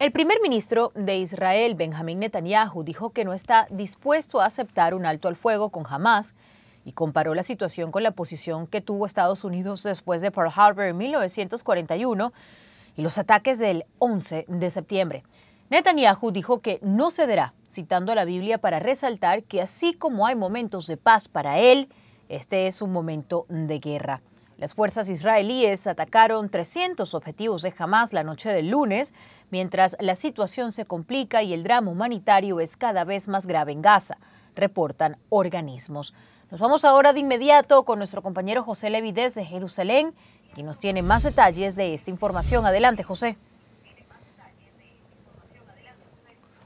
El primer ministro de Israel, Benjamín Netanyahu, dijo que no está dispuesto a aceptar un alto al fuego con Hamas y comparó la situación con la posición que tuvo Estados Unidos después de Pearl Harbor en 1941 y los ataques del 11 de septiembre. Netanyahu dijo que no cederá, citando a la Biblia para resaltar que así como hay momentos de paz para él, este es un momento de guerra. Las fuerzas israelíes atacaron 300 objetivos de Hamas la noche del lunes, mientras la situación se complica y el drama humanitario es cada vez más grave en Gaza, reportan organismos. Nos vamos ahora de inmediato con nuestro compañero José Levides de Jerusalén, quien nos tiene más detalles de esta información. Adelante, José.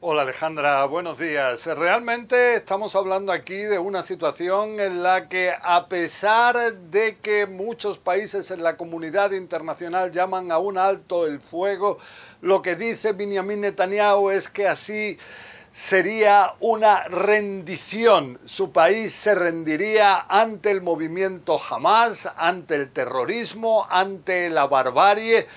Hola Alejandra, buenos días. Realmente estamos hablando aquí de una situación en la que a pesar de que muchos países en la comunidad internacional llaman a un alto el fuego, lo que dice Benjamin Netanyahu es que así sería una rendición. Su país se rendiría ante el movimiento jamás, ante el terrorismo, ante la barbarie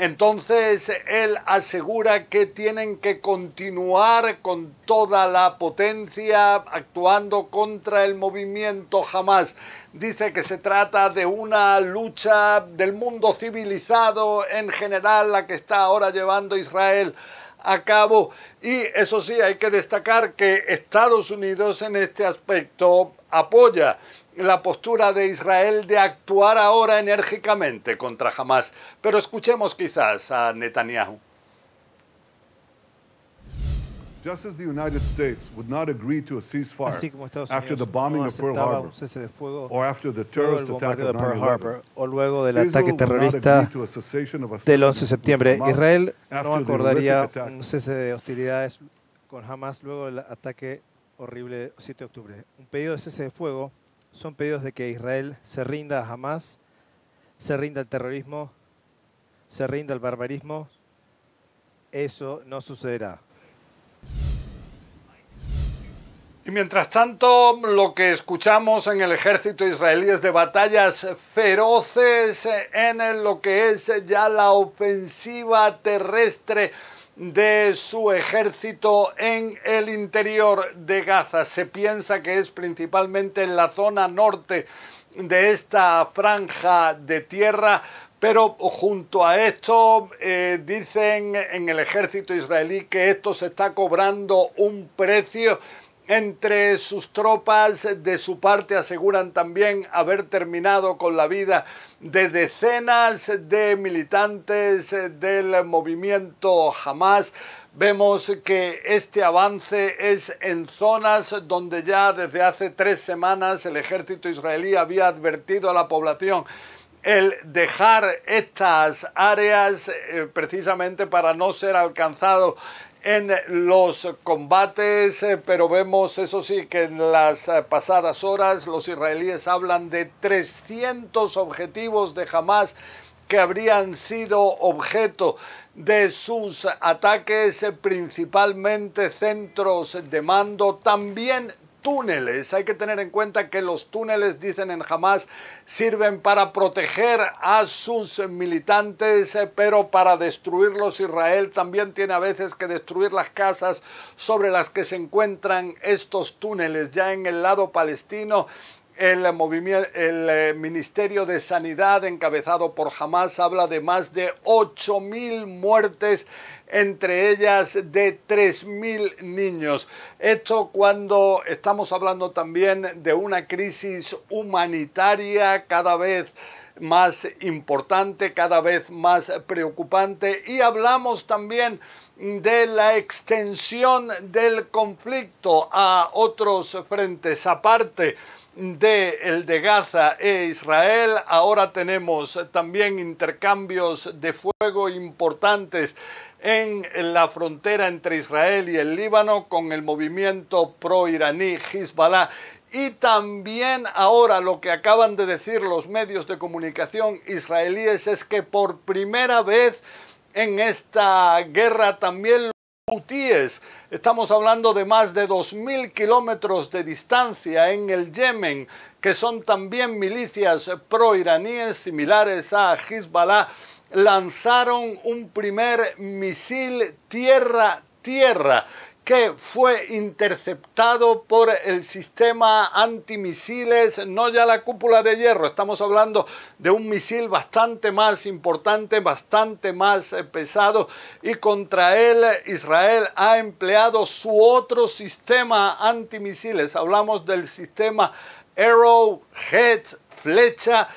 entonces él asegura que tienen que continuar con toda la potencia actuando contra el movimiento jamás. Dice que se trata de una lucha del mundo civilizado en general, la que está ahora llevando Israel a cabo. Y eso sí, hay que destacar que Estados Unidos en este aspecto apoya la postura de Israel de actuar ahora enérgicamente contra Hamas. Pero escuchemos quizás a Netanyahu. Así como Estados Unidos no aceptaba un cese de fuego attack of Pearl Harbor o luego del ataque terrorista del 11 de septiembre, Israel no acordaría un cese de hostilidades con Hamas luego del ataque horrible 7 de octubre. Un pedido de cese de fuego son pedidos de que Israel se rinda a Hamas, se rinda al terrorismo, se rinda al barbarismo. Eso no sucederá. Y mientras tanto, lo que escuchamos en el ejército israelí es de batallas feroces en lo que es ya la ofensiva terrestre de su ejército en el interior de Gaza. Se piensa que es principalmente en la zona norte de esta franja de tierra, pero junto a esto eh, dicen en el ejército israelí que esto se está cobrando un precio entre sus tropas de su parte aseguran también haber terminado con la vida de decenas de militantes del movimiento Hamas. Vemos que este avance es en zonas donde ya desde hace tres semanas el ejército israelí había advertido a la población el dejar estas áreas eh, precisamente para no ser alcanzado en los combates, eh, pero vemos eso sí que en las eh, pasadas horas los israelíes hablan de 300 objetivos de jamás que habrían sido objeto de sus ataques, principalmente centros de mando, también túneles. Hay que tener en cuenta que los túneles, dicen en Hamas, sirven para proteger a sus militantes, eh, pero para destruirlos Israel también tiene a veces que destruir las casas sobre las que se encuentran estos túneles. Ya en el lado palestino el, el, eh, Ministerio de Sanidad, encabezado por Hamas, habla de más de 8.000 muertes, entre ellas de 3.000 niños. Esto cuando estamos hablando también de una crisis humanitaria cada vez más importante, cada vez más preocupante. Y hablamos también de la extensión del conflicto a otros frentes aparte de el de Gaza e Israel. Ahora tenemos también intercambios de fuego importantes en la frontera entre Israel y el Líbano con el movimiento pro-iraní Hezbollah y también ahora lo que acaban de decir los medios de comunicación israelíes es que por primera vez en esta guerra también Estamos hablando de más de 2.000 kilómetros de distancia en el Yemen, que son también milicias proiraníes similares a Hezbollah, lanzaron un primer misil tierra-tierra que fue interceptado por el sistema antimisiles, no ya la cúpula de hierro, estamos hablando de un misil bastante más importante, bastante más eh, pesado, y contra él Israel ha empleado su otro sistema antimisiles, hablamos del sistema Arrowhead, flecha,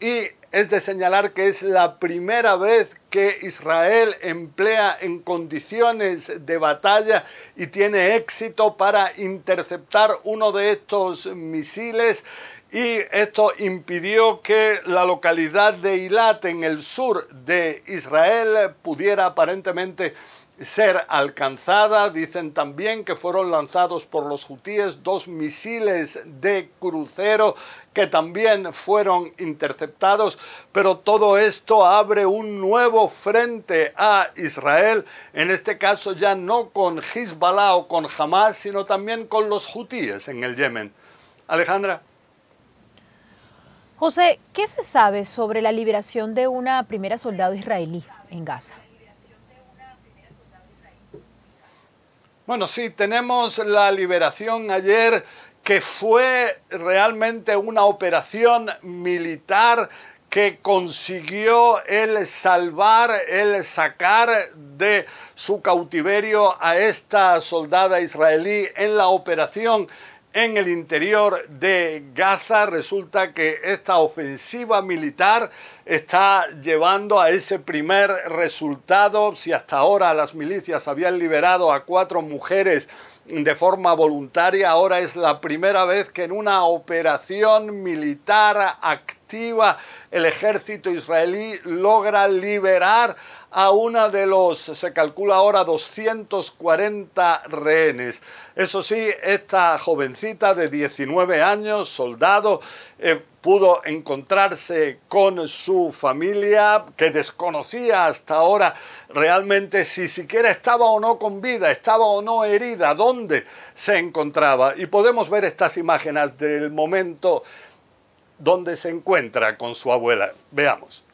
y es de señalar que es la primera vez que Israel emplea en condiciones de batalla y tiene éxito para interceptar uno de estos misiles y esto impidió que la localidad de Ilat en el sur de Israel pudiera aparentemente ser alcanzada. Dicen también que fueron lanzados por los hutíes dos misiles de crucero que también fueron interceptados, pero todo esto abre un nuevo frente a Israel, en este caso ya no con Hezbollah o con Hamas, sino también con los hutíes en el Yemen. Alejandra. José, ¿qué se sabe sobre la liberación de una primera soldado israelí en Gaza? Bueno, sí, tenemos la liberación ayer que fue realmente una operación militar que consiguió el salvar, el sacar de su cautiverio a esta soldada israelí en la operación en el interior de Gaza. Resulta que esta ofensiva militar está llevando a ese primer resultado. Si hasta ahora las milicias habían liberado a cuatro mujeres de forma voluntaria, ahora es la primera vez que en una operación militar activa el ejército israelí logra liberar a una de los, se calcula ahora, 240 rehenes. Eso sí, esta jovencita de 19 años, soldado, eh, pudo encontrarse con su familia que desconocía hasta ahora realmente si siquiera estaba o no con vida, estaba o no herida, dónde se encontraba. Y podemos ver estas imágenes del momento donde se encuentra con su abuela. Veamos.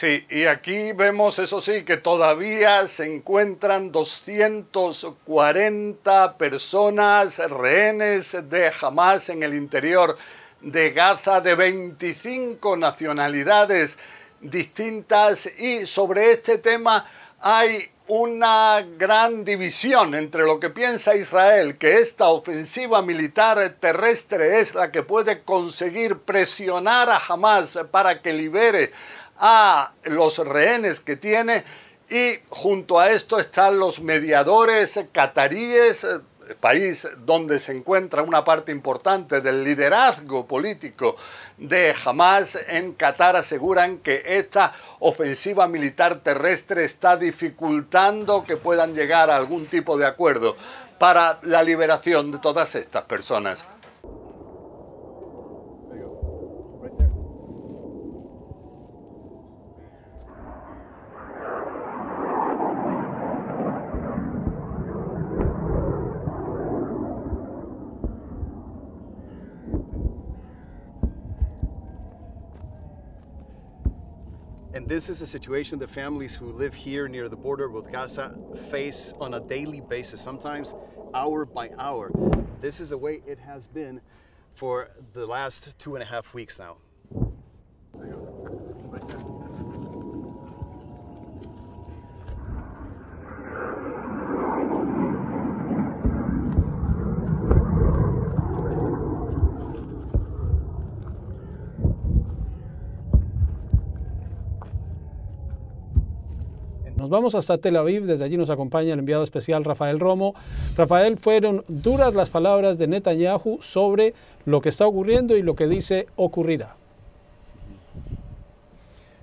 Sí, y aquí vemos, eso sí, que todavía se encuentran 240 personas rehenes de Hamas en el interior de Gaza de 25 nacionalidades distintas y sobre este tema hay una gran división entre lo que piensa Israel, que esta ofensiva militar terrestre es la que puede conseguir presionar a Hamas para que libere a los rehenes que tiene y junto a esto están los mediadores cataríes, eh, país donde se encuentra una parte importante del liderazgo político de Hamas en Qatar, aseguran que esta ofensiva militar terrestre está dificultando que puedan llegar a algún tipo de acuerdo para la liberación de todas estas personas. And this is a situation the families who live here near the border with Gaza face on a daily basis, sometimes hour by hour. This is the way it has been for the last two and a half weeks now. vamos hasta Tel Aviv, desde allí nos acompaña el enviado especial Rafael Romo. Rafael, fueron duras las palabras de Netanyahu sobre lo que está ocurriendo y lo que dice ocurrirá.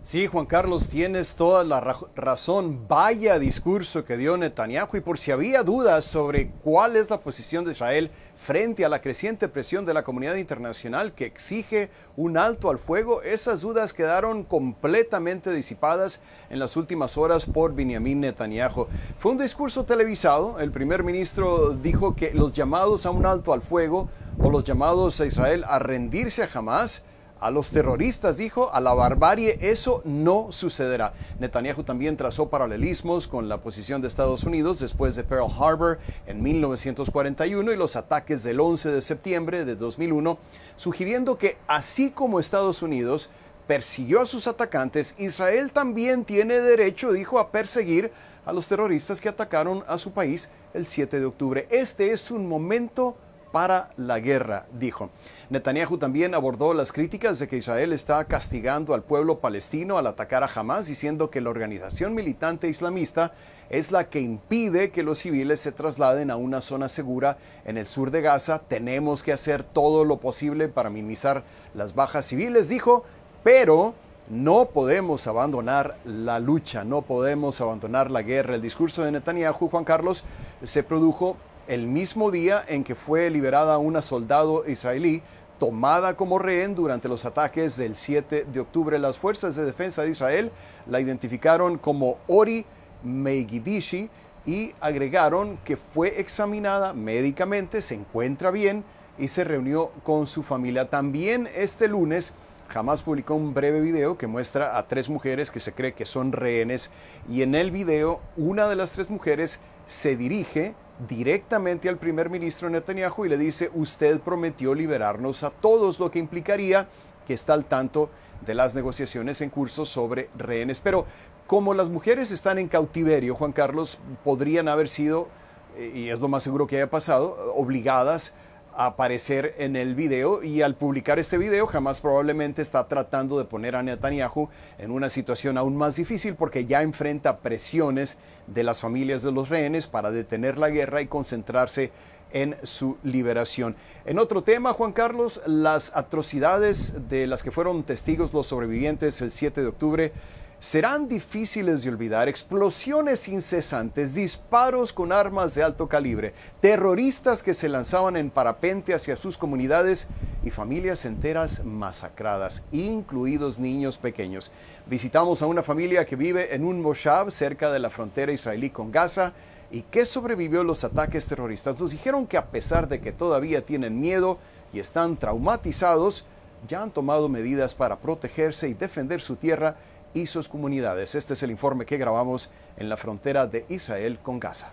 Sí, Juan Carlos, tienes toda la razón. Vaya discurso que dio Netanyahu y por si había dudas sobre cuál es la posición de Israel frente a la creciente presión de la comunidad internacional que exige un alto al fuego, esas dudas quedaron completamente disipadas en las últimas horas por Benjamin Netanyahu. Fue un discurso televisado. El primer ministro dijo que los llamados a un alto al fuego o los llamados a Israel a rendirse a Hamas a los terroristas, dijo, a la barbarie, eso no sucederá. Netanyahu también trazó paralelismos con la posición de Estados Unidos después de Pearl Harbor en 1941 y los ataques del 11 de septiembre de 2001, sugiriendo que así como Estados Unidos persiguió a sus atacantes, Israel también tiene derecho, dijo, a perseguir a los terroristas que atacaron a su país el 7 de octubre. Este es un momento para la guerra, dijo. Netanyahu también abordó las críticas de que Israel está castigando al pueblo palestino al atacar a Hamas, diciendo que la organización militante islamista es la que impide que los civiles se trasladen a una zona segura en el sur de Gaza. Tenemos que hacer todo lo posible para minimizar las bajas civiles, dijo, pero no podemos abandonar la lucha, no podemos abandonar la guerra. El discurso de Netanyahu, Juan Carlos, se produjo el mismo día en que fue liberada una soldado israelí tomada como rehén durante los ataques del 7 de octubre. Las fuerzas de defensa de Israel la identificaron como Ori Meigidishi y agregaron que fue examinada médicamente, se encuentra bien y se reunió con su familia. También este lunes, Hamas publicó un breve video que muestra a tres mujeres que se cree que son rehenes y en el video una de las tres mujeres se dirige directamente al primer ministro Netanyahu y le dice, usted prometió liberarnos a todos, lo que implicaría que está al tanto de las negociaciones en curso sobre rehenes. Pero como las mujeres están en cautiverio, Juan Carlos, podrían haber sido, eh, y es lo más seguro que haya pasado, obligadas aparecer en el video y al publicar este video jamás probablemente está tratando de poner a Netanyahu en una situación aún más difícil porque ya enfrenta presiones de las familias de los rehenes para detener la guerra y concentrarse en su liberación. En otro tema, Juan Carlos, las atrocidades de las que fueron testigos los sobrevivientes el 7 de octubre serán difíciles de olvidar. Explosiones incesantes, disparos con armas de alto calibre, terroristas que se lanzaban en parapente hacia sus comunidades y familias enteras masacradas, incluidos niños pequeños. Visitamos a una familia que vive en un moshav cerca de la frontera israelí con Gaza y que sobrevivió a los ataques terroristas. Nos dijeron que a pesar de que todavía tienen miedo y están traumatizados, ya han tomado medidas para protegerse y defender su tierra y sus comunidades. Este es el informe que grabamos en la frontera de Israel con Gaza.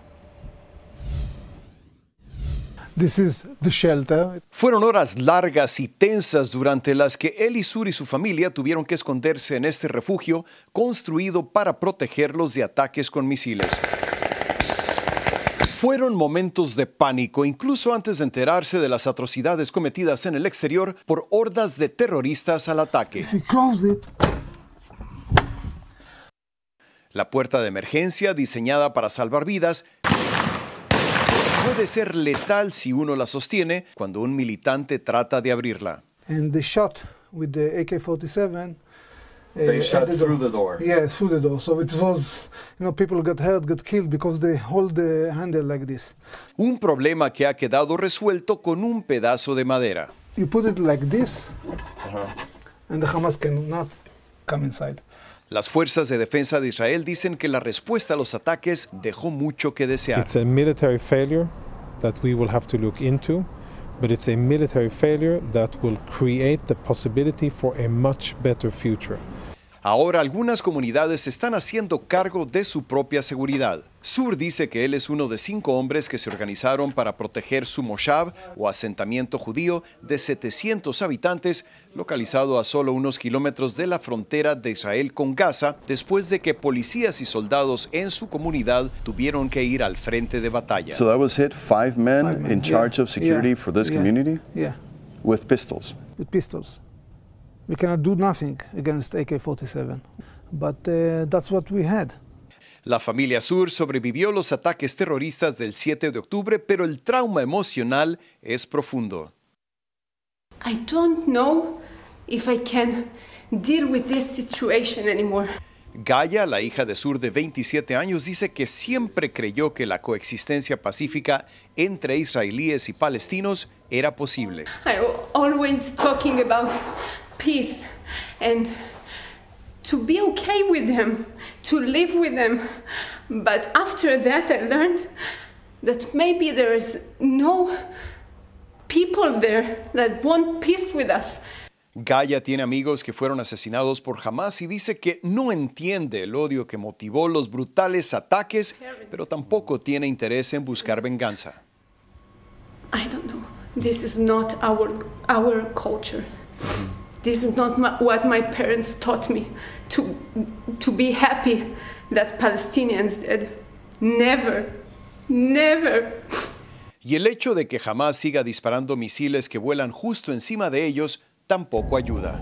This is the shelter. Fueron horas largas y tensas durante las que él y su familia tuvieron que esconderse en este refugio construido para protegerlos de ataques con misiles. Fueron momentos de pánico, incluso antes de enterarse de las atrocidades cometidas en el exterior por hordas de terroristas al ataque. If la puerta de emergencia, diseñada para salvar vidas, puede ser letal si uno la sostiene cuando un militante trata de abrirla. And the shot with the AK-47 eh, They uh, shot through the door. Yeah, through the door. So it was, you know, people got hurt, got killed because they hold the handle like this. Un problema que ha quedado resuelto con un pedazo de madera. You put it like this, uh and the Hamas cannot come inside. Las fuerzas de defensa de Israel dicen que la respuesta a los ataques dejó mucho que desear. It's a military failure that we will have to look into, but it's a military failure that will create the possibility for a much better future. Ahora algunas comunidades están haciendo cargo de su propia seguridad. Sur dice que él es uno de cinco hombres que se organizaron para proteger su moshav o asentamiento judío de 700 habitantes, localizado a solo unos kilómetros de la frontera de Israel con Gaza, después de que policías y soldados en su comunidad tuvieron que ir al frente de batalla. So that was hit five men, in charge of security for this community? Yeah. With pistols. With pistols. We cannot do nothing against AK-47, but uh, that's what we had. La familia Sur sobrevivió los ataques terroristas del 7 de octubre, pero el trauma emocional es profundo. I don't know if I can deal with this situation anymore. Gaia, la hija de Sur de 27 años, dice que siempre creyó que la coexistencia pacífica entre israelíes y palestinos era posible. I'm always talking about peace and to be okay with them to live with them. But after that, I learned that maybe there is no people there that want peace with us. Gaia tiene amigos que fueron asesinados por Hamas y dice que no entiende el odio que motivó los brutales ataques, pero tampoco tiene interés en buscar venganza. I don't know. This is not our, our culture. This is not my, what my parents taught me to, to be happy that Palestinians did. Never, never. Y el hecho de que jamás siga disparando misiles que vuelan justo encima de ellos tampoco ayuda.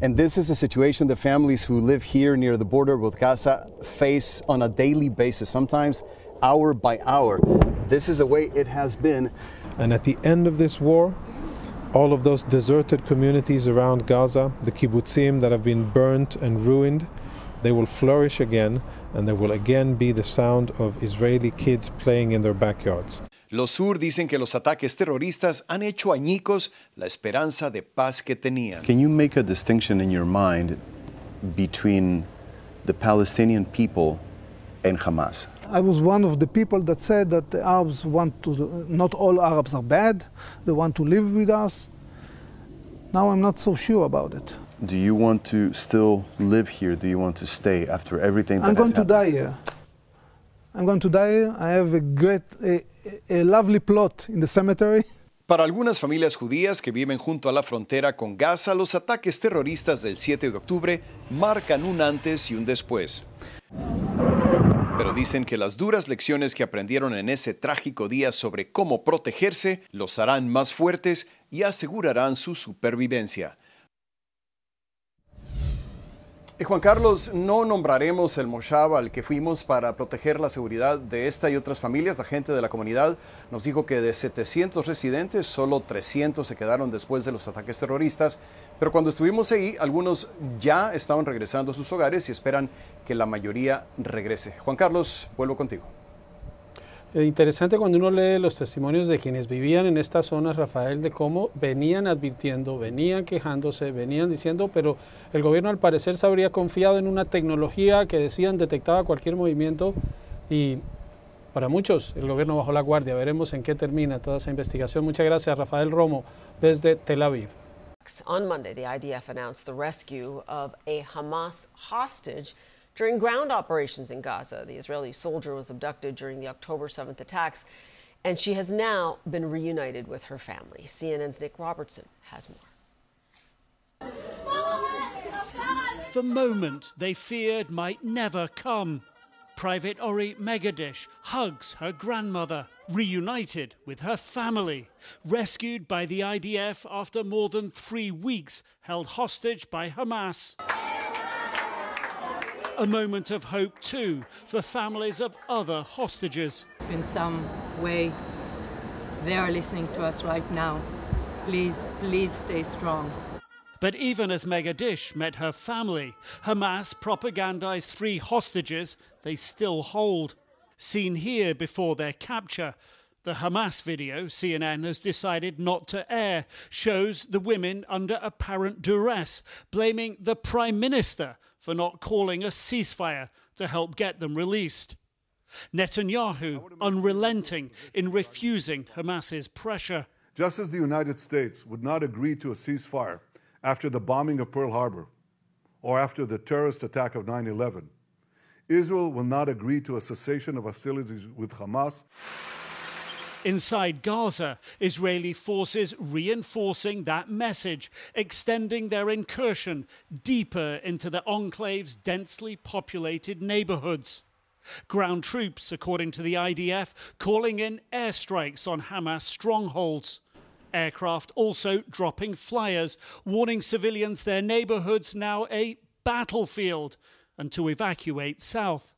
And this is a situation the families who live here near the border with Gaza face on a daily basis, sometimes hour by hour. This is the way it has been. And at the end of this war, all of those deserted communities around Gaza, the kibbutzim that have been burnt and ruined, they will flourish again and there will again be the sound of Israeli kids playing in their backyards. Los Sur dicen que los ataques terroristas han hecho añicos la esperanza de paz que tenían. Can you make a distinction in your mind between the Palestinian people and Hamas? I was one of the people that said that the Arabs want to, not all Arabs are bad, they want to live with us. Now I'm not so sure about it. Do you want to still live here? Do you want to stay after everything I'm going to die here. I'm going to die here. I have a great, a, a lovely plot in the cemetery. Para algunas familias judías que viven junto a la frontera con Gaza, los ataques terroristas del 7 de octubre marcan un antes y un después. pero dicen que las duras lecciones que aprendieron en ese trágico día sobre cómo protegerse los harán más fuertes y asegurarán su supervivencia. Juan Carlos, no nombraremos el Moshav al que fuimos para proteger la seguridad de esta y otras familias. La gente de la comunidad nos dijo que de 700 residentes, solo 300 se quedaron después de los ataques terroristas. Pero cuando estuvimos ahí, algunos ya estaban regresando a sus hogares y esperan que la mayoría regrese. Juan Carlos, vuelvo contigo. Eh, interesante cuando uno lee los testimonios de quienes vivían en estas zonas, Rafael, de cómo venían advirtiendo, venían quejándose, venían diciendo, pero el gobierno al parecer se habría confiado en una tecnología que decían detectaba cualquier movimiento y para muchos el gobierno bajó la guardia. Veremos en qué termina toda esa investigación. Muchas gracias, Rafael Romo, desde Tel Aviv. On Monday, the during ground operations in Gaza. The Israeli soldier was abducted during the October 7th attacks, and she has now been reunited with her family. CNN's Nick Robertson has more. The moment they feared might never come. Private Ori Megadish hugs her grandmother, reunited with her family, rescued by the IDF after more than three weeks held hostage by Hamas. A moment of hope, too, for families of other hostages. In some way, they are listening to us right now. Please, please stay strong. But even as Megadish met her family, Hamas propagandized three hostages they still hold. Seen here before their capture, the Hamas video CNN has decided not to air shows the women under apparent duress, blaming the Prime Minister for not calling a ceasefire to help get them released. Netanyahu unrelenting in refusing Hamas's pressure. Just as the United States would not agree to a ceasefire after the bombing of Pearl Harbor or after the terrorist attack of 9 11, Israel will not agree to a cessation of hostilities with Hamas. Inside Gaza, Israeli forces reinforcing that message, extending their incursion deeper into the enclave's densely populated neighborhoods. Ground troops, according to the IDF, calling in airstrikes on Hamas strongholds. Aircraft also dropping flyers, warning civilians their neighborhood's now a battlefield and to evacuate south.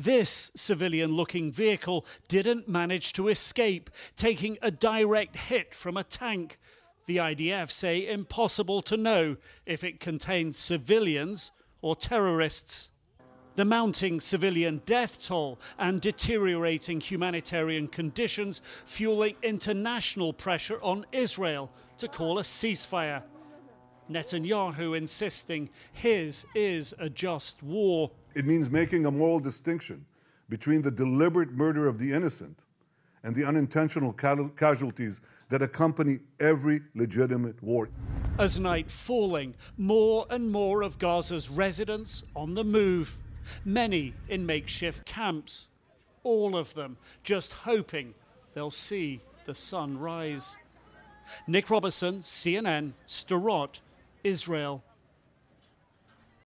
This civilian looking vehicle didn't manage to escape, taking a direct hit from a tank. The IDF say impossible to know if it contained civilians or terrorists. The mounting civilian death toll and deteriorating humanitarian conditions fueling international pressure on Israel to call a ceasefire. Netanyahu insisting his is a just war. It means making a moral distinction between the deliberate murder of the innocent and the unintentional casualties that accompany every legitimate war. As night falling, more and more of Gaza's residents on the move, many in makeshift camps, all of them just hoping they'll see the sun rise. Nick Robertson, CNN, Sterot. Israel